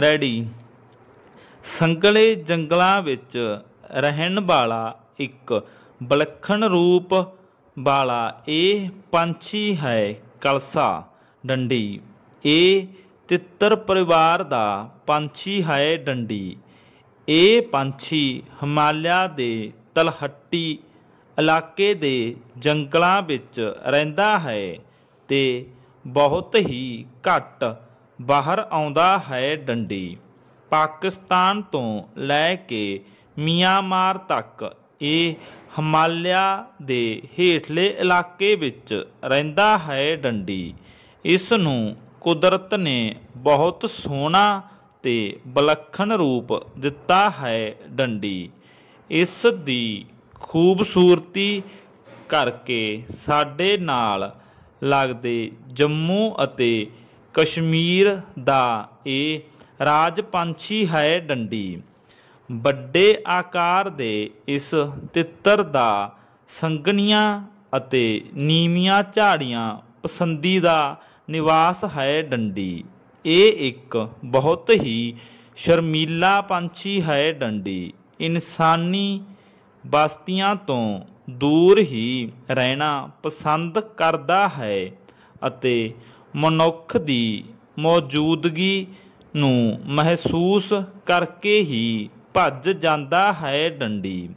ready ਸੰਗਲੇ ਜੰਗਲਾਂ ਵਿੱਚ ਰਹਿਣ ਵਾਲਾ ਇੱਕ ਬਲਖਣ ਰੂਪ ਵਾਲਾ ਇਹ ਪੰਛੀ ਹੈ ਕਲਸਾ ਡੰਡੀ ਇਹ ਤਿੱਤਰ ਪਰਿਵਾਰ ਦਾ ਪੰਛੀ ਹੈ ਡੰਡੀ ਇਹ ਪੰਛੀ ਹਿਮਾਲਿਆ ਦੇ ਤਲਹੱਟੀ ਇਲਾਕੇ ਦੇ ਜੰਗਲਾਂ ਵਿੱਚ ਰਹਿੰਦਾ ਹੈ ਤੇ ਬਹੁਤ ਹੀ ਘੱਟ ਬਾਹਰ ਆਉਂਦਾ ਹੈ ਡੰਡੀ ਪਾਕਿਸਤਾਨ ਤੋਂ ਲੈ ਕੇ ਮਿਆਂਮਾਰ ਤੱਕ ਇਹ ਹਿਮਾਲਿਆ ਦੇ ਹੇਠਲੇ ਇਲਾਕੇ ਵਿੱਚ ਰਹਿੰਦਾ ਹੈ ਡੰਡੀ ਇਸ ਨੂੰ ਕੁਦਰਤ ਨੇ ਬਹੁਤ ਸੋਹਣਾ ਤੇ ਬਲੱਖਣ ਰੂਪ ਦਿੱਤਾ ਹੈ ਡੰਡੀ ਇਸ ਦੀ ਖੂਬਸੂਰਤੀ ਕਰਕੇ ਸਾਡੇ ਨਾਲ ਲੱਗਦੇ ਜੰਮੂ ਅਤੇ ਕਸ਼ਮੀਰ ਦਾ ਇਹ ਰਾਜ ਪੰਛੀ ਹੈ ਡੰਡੀ ਵੱਡੇ ਆਕਾਰ ਦੇ ਇਸ ਤਿੱਤਰ ਦਾ ਸੰਗਣੀਆਂ ਅਤੇ ਨੀਮੀਆਂ ਝਾੜੀਆਂ ਪਸੰਦੀਦਾ ਨਿਵਾਸ ਹੈ ਡੰਡੀ ਇਹ ਇੱਕ ਬਹੁਤ ਹੀ ਸ਼ਰਮੀਲਾ ਪੰਛੀ ਹੈ ਡੰਡੀ ਇਨਸਾਨੀ ਬਸਤੀਆਂ ਤੋਂ ਦੂਰ ਹੀ ਰਹਿਣਾ ਪਸੰਦ ਕਰਦਾ ਹੈ ਅਤੇ ਮਨੁੱਖ ਦੀ ਮੌਜੂਦਗੀ ਨੂੰ ਮਹਿਸੂਸ ਕਰਕੇ ਹੀ ਭੱਜ ਜਾਂਦਾ ਹੈ ਡੰਡੀ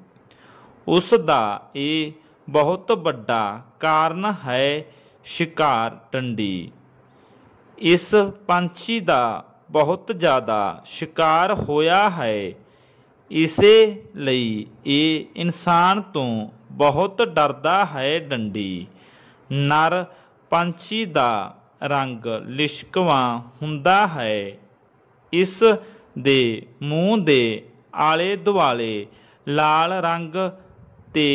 ਉਸ ਦਾ ਇਹ ਬਹੁਤ ਵੱਡਾ ਕਾਰਨ ਹੈ ਸ਼ਿਕਾਰ ਡੰਡੀ ਇਸ ਪੰਛੀ ਦਾ ਬਹੁਤ ਜ਼ਿਆਦਾ ਸ਼ਿਕਾਰ ਹੋਇਆ ਹੈ ਇਸੇ ਲਈ ਇਹ ਇਨਸਾਨ ਤੋਂ ਬਹੁਤ ਡਰਦਾ ਹੈ ਡੰਡੀ ਨਰ ਪੰਛੀ ਦਾ ਰੰਗ ਲਿਸ਼ਕਵਾ ਹੁੰਦਾ ਹੈ ਇਸ ਦੇ ਮੂੰਹ ਦੇ ਆਲੇ ਦੁਆਲੇ ਲਾਲ ਰੰਗ ਤੇ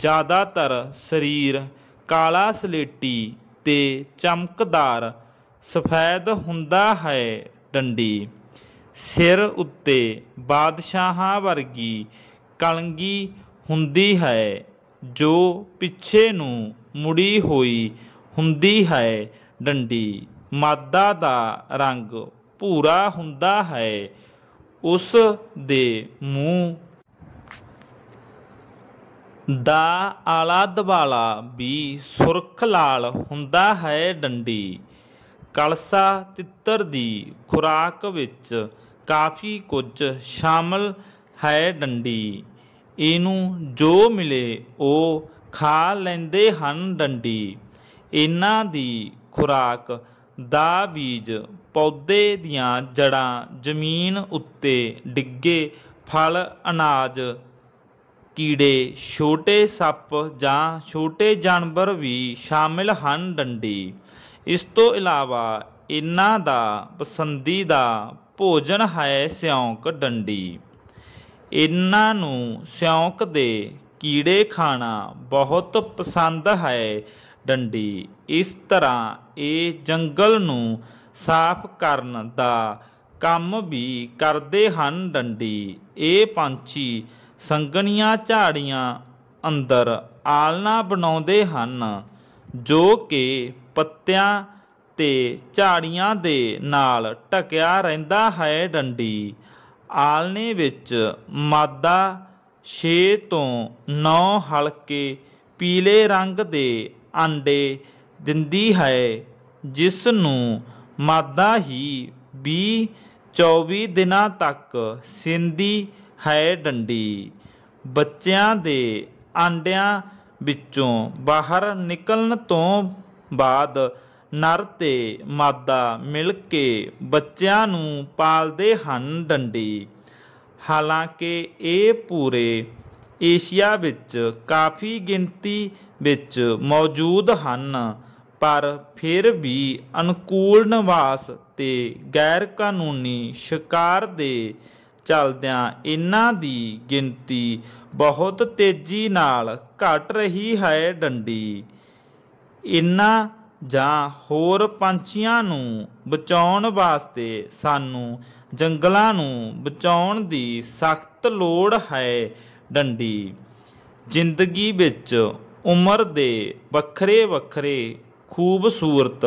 ਜ਼ਿਆਦਾਤਰ ਸਰੀਰ ਕਾਲਾ ਸਲੇਟੀ ਤੇ ਚਮਕਦਾਰ ਸਫੈਦ ਹੁੰਦਾ ਹੈ ਡੰਡੀ ਸਿਰ ਉੱਤੇ ਬਾਦਸ਼ਾਹਾਂ ਵਰਗੀ ਕਲੰਗੀ ਹੁੰਦੀ ਹੈ ਜੋ ਪਿੱਛੇ ਨੂੰ ਮੁੜੀ ਹੋਈ ਹੁੰਦੀ ਹੈ ਡੰਡੀ ਮਾਦਾ ਦਾ ਰੰਗ ਭੂਰਾ ਹੁੰਦਾ ਹੈ ਉਸ ਦੇ ਮੂੰਹ ਦਾ ਆਲਾ ਦਵਾਲਾ ਵੀ ਸੁਰਖ ਲਾਲ ਹੁੰਦਾ ਹੈ ਡੰਡੀ ਕਲਸਾ ਤਿੱਤਰ ਦੀ ਖੁਰਾਕ ਵਿੱਚ ਕਾਫੀ ਕੁਝ ਸ਼ਾਮਲ ਹੈ ਡੰਡੀ ਇਹਨੂੰ ਜੋ ਮਿਲੇ ਉਹ ਖਾ ਲੈਂਦੇ ਹਨ ਡੰਡੀ ਇਹਨਾਂ ਦੀ ਖੁਰਾਕ ਦਾ ਬੀਜ ਪੌਦੇ ਦੀਆਂ ਜੜਾਂ ਜ਼ਮੀਨ ਉੱਤੇ ਡਿੱਗੇ ਫਲ ਅਨਾਜ ਕੀੜੇ ਛੋਟੇ ਸੱਪ ਜਾਂ ਛੋਟੇ ਜਾਨਵਰ ਵੀ ਸ਼ਾਮਿਲ ਹਨ ਡੰਡੀ ਇਸ ਤੋਂ ਇਲਾਵਾ ਇਹਨਾਂ ਦਾ ਪਸੰਦੀਦਾ ਭੋਜਨ ਹੈ ਸਿਉਂਕ ਡੰਡੀ ਇਹਨਾਂ ਨੂੰ ਸਿਉਂਕ ਦੇ ਕੀੜੇ ਖਾਣਾ ਬਹੁਤ ਪਸੰਦ ਹੈ ਡੰਡੀ ਇਸ ਤਰ੍ਹਾਂ ਇਹ ਜੰਗਲ ਨੂੰ ਸਾਫ਼ ਕਰਨ ਦਾ ਕੰਮ ਵੀ ਕਰਦੇ ਹਨ ਡੰਡੀ ਇਹ ਪੰਛੀ ਸੰਗਣੀਆਂ ਝਾੜੀਆਂ ਅੰਦਰ ਆਲਣਾ ਬਣਾਉਂਦੇ ਹਨ ਜੋ ਕਿ ਪੱਤਿਆਂ ਤੇ ਝਾੜੀਆਂ ਦੇ ਨਾਲ ਟਕਿਆ ਰਹਿੰਦਾ ਹੈ ਡੰਡੀ ਆਲਣੇ ਵਿੱਚ ਮਾਦਾ 6 ਤੋਂ 9 ਹਲਕੇ ਪੀਲੇ ਰੰਗ ਦੇ ਅੰਡੇ ਦਿੰਦੀ ਹੈ ਜਿਸ ਨੂੰ ਮਾਦਾ ਹੀ 20 24 ਦਿਨਾਂ ਤੱਕ ਸਿੰਦੀ ਹੈ ਡੰਡੀ ਬੱਚਿਆਂ ਦੇ ਆਂਡਿਆਂ ਵਿੱਚੋਂ ਬਾਹਰ ਨਿਕਲਣ ਤੋਂ ਬਾਅਦ ਨਰ ਤੇ ਮਾਦਾ ਮਿਲ ਕੇ ਬੱਚਿਆਂ ਨੂੰ ਪਾਲਦੇ ਹਨ ਡੰਡੀ ਹਾਲਾਂਕਿ ਇਹ ਪੂਰੇ ਏਸ਼ੀਆ ਵਿੱਚ ਕਾਫੀ ਗਿਣਤੀ ਵਿੱਚ ਮੌਜੂਦ ਹਨ ਪਰ ਫਿਰ ਵੀ ਅਨੁਕੂਲ ਨਿਵਾਸ ਤੇ ਗੈਰ ਕਾਨੂੰਨੀ ਸ਼ਿਕਾਰ ਦੇ ਚਲਦਿਆਂ ਇਹਨਾਂ ਦੀ ਗਿਣਤੀ ਬਹੁਤ ਤੇਜ਼ੀ ਨਾਲ ਘਟ ਰਹੀ ਹੈ ਡੰਡੀ ਇਹਨਾਂ ਜਾਂ ਹੋਰ ਪੰਛੀਆਂ ਨੂੰ ਬਚਾਉਣ ਵਾਸਤੇ ਸਾਨੂੰ ਜੰਗਲਾਂ ਨੂੰ ਬਚਾਉਣ ਦੀ ਸਖਤ ਲੋੜ ਹੈ ਡੰਡੀ ਜ਼ਿੰਦਗੀ ਵਿੱਚ ਉਮਰ ਦੇ ਵੱਖਰੇ ਵੱਖਰੇ ਖੂਬਸੂਰਤ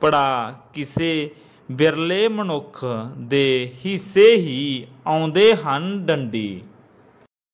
ਪੜਾ ਕਿਸੇ ਬਿਰਲੇ ਮਨੁੱਖ ਦੇ ਹਿੱਸੇ ਹੀ ਆਉਂਦੇ ਹਨ ਡੰਡੀ